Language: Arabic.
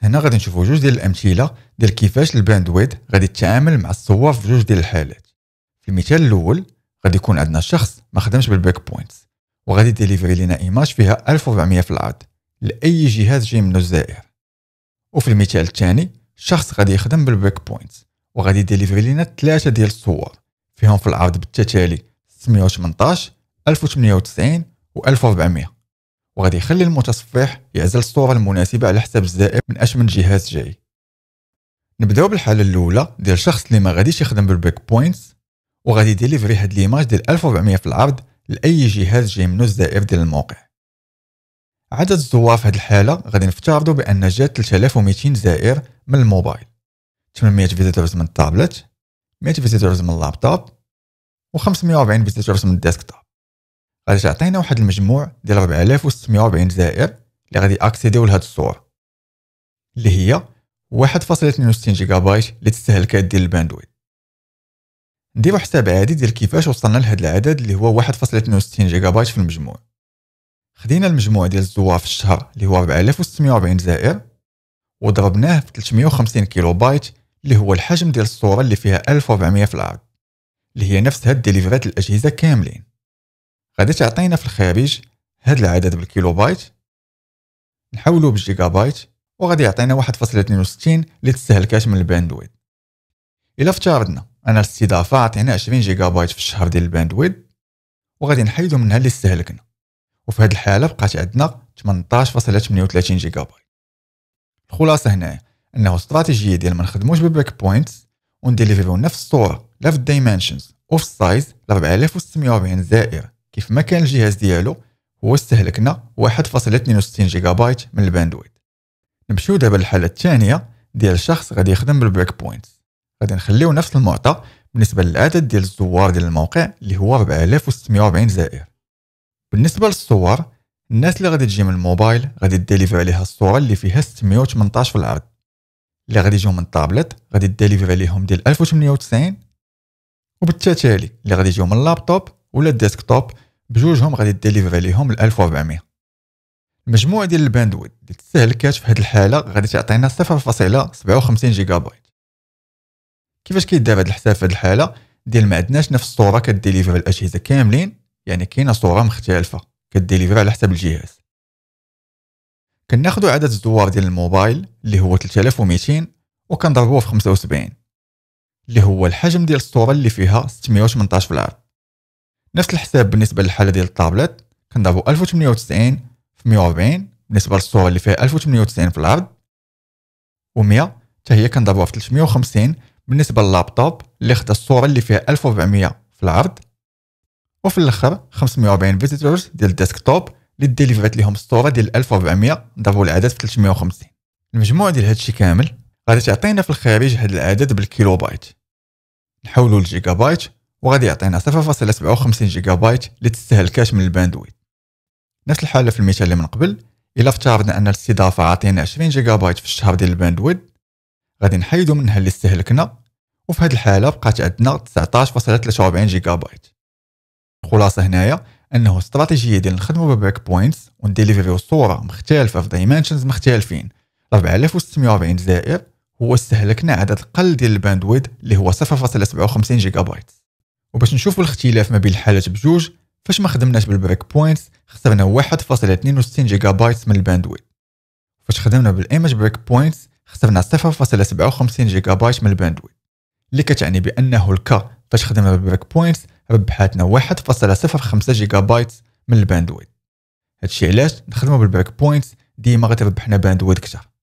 هنا غادي نشوفوا جوج ديال الامثله ديال كيفاش الباندويت غادي يتعامل مع الصور في جوج ديال الحالات في المثال الاول غادي يكون عندنا شخص ما خدمش بالباك بوينتس وغادي ديليفري لينا ايماج فيها 1400 في العرض لاي جهاز جاي من الجزائر وفي المثال الثاني شخص غادي يخدم بالباك بوينتس وغادي ديليفري لينا ثلاثه ديال الصور فيهم في العرض بالتتالي 618 1098 و 1400 وغادي يخلي المتصفح يعزل الصوره المناسبه على حساب الزائر من أشمن جهاز جاي نبداو بالحاله الاولى ديال الشخص اللي ما غاديش يخدم بالبيك بوينتس وغادي ديليفري هاد ليماج ديال 1400 في العرض لاي جهاز جاي منو الزائر ديال الموقع عدد الزوار في هاد الحاله غادي نفترضوا بان جات 3200 زائر من الموبايل 800 فيزيتورز من التابلت 100 فيزيتورز من اللابتوب و 540 فيزيتورز من الديسكتوب غادي تعطينا واحد المجموع ديال 4640 زائر اللي غادي اكسيديو لهاد الصور اللي هي 1.62 جيجا بايت اللي تستهلكات ديال الباندويت نديرو حساب عادي ديال كيفاش وصلنا لهاد العدد اللي هو 1.62 جيجا بايت في المجموع خدينا المجموع ديال الزوار في الشهر اللي هو 4640 زائر وضربناه في 350 كيلو بايت اللي هو الحجم ديال الصورة اللي فيها 1400 في العرض اللي هي نفس هاد ديليفرات الأجهزة كاملين غادي تعطينا في الخارج هذا العدد بالكيلو بايت نحولو بالجيجا بايت وغادي يعطينا 1.62 اللي تستهلكاش من الباندويد الا افترضنا ان الاستضافه عطينا 20 جيجا بايت في الشهر ديال الباندويد وغادي نحيدو منها اللي استهلكنا وفي هذه الحاله بقات عندنا 18.38 جيجا بايت الخلاصه هنا انه استراتيجيه ديال ما نخدموش بباك بوينتس ونديليفريو نفس الصوره لا في الدايمنشنز وفي السايز ل 4640 زائر كيف ما كان الجهاز ديالو هو استهلكنا 1.62 جيجا بايت من الباندويت نمشيو دابا للحالة الثانية ديال شخص غادي يخدم بالبريك بوينتس غادي نخليو نفس المعطى بالنسبة للعدد ديال الزوار ديال الموقع اللي هو 4640 زائر بالنسبة للصور الناس اللي غادي تجي من الموبايل غادي ديليفر عليها الصورة اللي فيها 618 في العرض اللي غادي يجيو من الطابلت غادي ديليفر عليهم ديال 1890 وبالتتالي اللي غادي يجيو من اللابتوب ولا الديسكتوب بجوجهم غادي ديليفر عليهم ل 1400 المجموع ديال الباندويت اللي تسهل الكاش في هذه الحالة غادي تعطينا 0.57 جيجا بايت كيفاش كيدار هذا الحساب في هذه الحالة ديال ما عندناش نفس الصورة كديليفر الأجهزة كاملين يعني كاينة صورة مختلفة كديليفر على حسب الجهاز كناخدو عدد الزوار ديال الموبايل اللي هو 3200 وكنضربوه في 75 اللي هو الحجم ديال الصورة اللي فيها 618 في العرض نفس الحساب بالنسبه للحاله ديال الطابلت كنضربو 1098 في 140 بالنسبه للصوره اللي فيها 1098 في العرض و100 حتى هي كنضربوها في 350 بالنسبه لللابتوب اللي خدا الصوره اللي فيها 1400 في العرض وفي الاخر 540 فيزيتورز ديال الديسكتوب اللي ديليفرات ليهم الصوره ديال 1400 ضربوا العدد في 350 المجموع ديال هادشي كامل غادي تعطينا في الخارج هاد العدد بالكيلو بايت نحولوا للجيجا بايت وغادي يعطينا 0.57 جيجا بايت اللي تستهلكاش من الباندويت نفس الحاله في المثال اللي من قبل الا افترضنا ان الاستضافه عاطينا 20 جيجا بايت في الشهر ديال الباندويت غادي نحيدو منها اللي استهلكنا وفي هذه الحاله بقات عندنا 19.43 جيجا بايت الخلاصه هنايا انه استراتيجيه ديال نخدمو بباك بوينتس ونديليفري صوره مختلفه في دايمنشنز مختلفين 4640 زائر هو استهلكنا عدد قل ديال الباندويد اللي هو 0.57 جيجا بايت وباش نشوفوا الاختلاف ما بين الحالات بجوج فاش ما خدمناش بالبريك بوينت خسرنا 1.62 جيجا بايت من الباندويت فاش خدمنا بالايمج بريك بوينت خسرنا 0.57 جيجا بايت من الباندويت اللي كتعني بانه الكا فاش خدمنا بالبريك بوينت ربحاتنا 1.05 جيجا بايت من الباندويت هادشي علاش نخدمو بالبريك بوينت ديما غتربحنا باندويت كتر